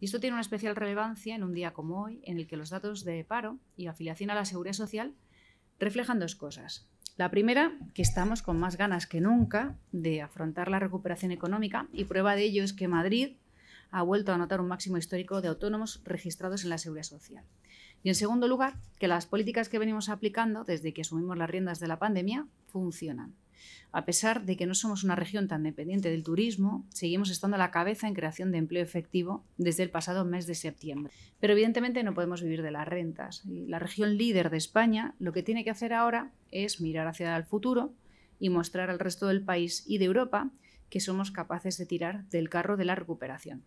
Y esto tiene una especial relevancia en un día como hoy, en el que los datos de paro y afiliación a la seguridad social reflejan dos cosas. La primera, que estamos con más ganas que nunca de afrontar la recuperación económica y prueba de ello es que Madrid ha vuelto a anotar un máximo histórico de autónomos registrados en la seguridad social. Y en segundo lugar, que las políticas que venimos aplicando desde que asumimos las riendas de la pandemia funcionan. A pesar de que no somos una región tan dependiente del turismo, seguimos estando a la cabeza en creación de empleo efectivo desde el pasado mes de septiembre. Pero evidentemente no podemos vivir de las rentas. la región líder de España lo que tiene que hacer ahora es mirar hacia el futuro y mostrar al resto del país y de Europa que somos capaces de tirar del carro de la recuperación.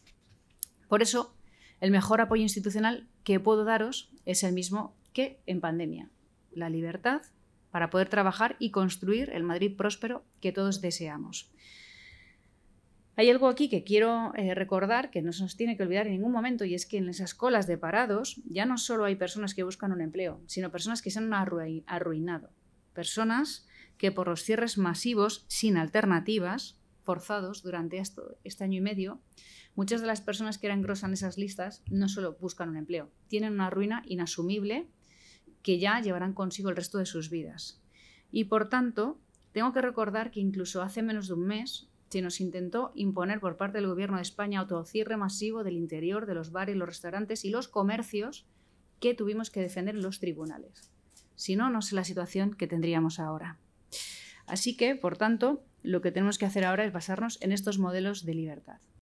Por eso, el mejor apoyo institucional que puedo daros es el mismo que en pandemia, la libertad para poder trabajar y construir el Madrid próspero que todos deseamos. Hay algo aquí que quiero eh, recordar que no se nos tiene que olvidar en ningún momento y es que en esas colas de parados ya no solo hay personas que buscan un empleo, sino personas que se han arruinado. Personas que por los cierres masivos, sin alternativas, forzados durante este año y medio, muchas de las personas que eran grosas en esas listas no solo buscan un empleo, tienen una ruina inasumible que ya llevarán consigo el resto de sus vidas. Y por tanto, tengo que recordar que incluso hace menos de un mes se nos intentó imponer por parte del Gobierno de España cierre masivo del interior de los bares, los restaurantes y los comercios que tuvimos que defender en los tribunales. Si no, no sé la situación que tendríamos ahora. Así que, por tanto, lo que tenemos que hacer ahora es basarnos en estos modelos de libertad.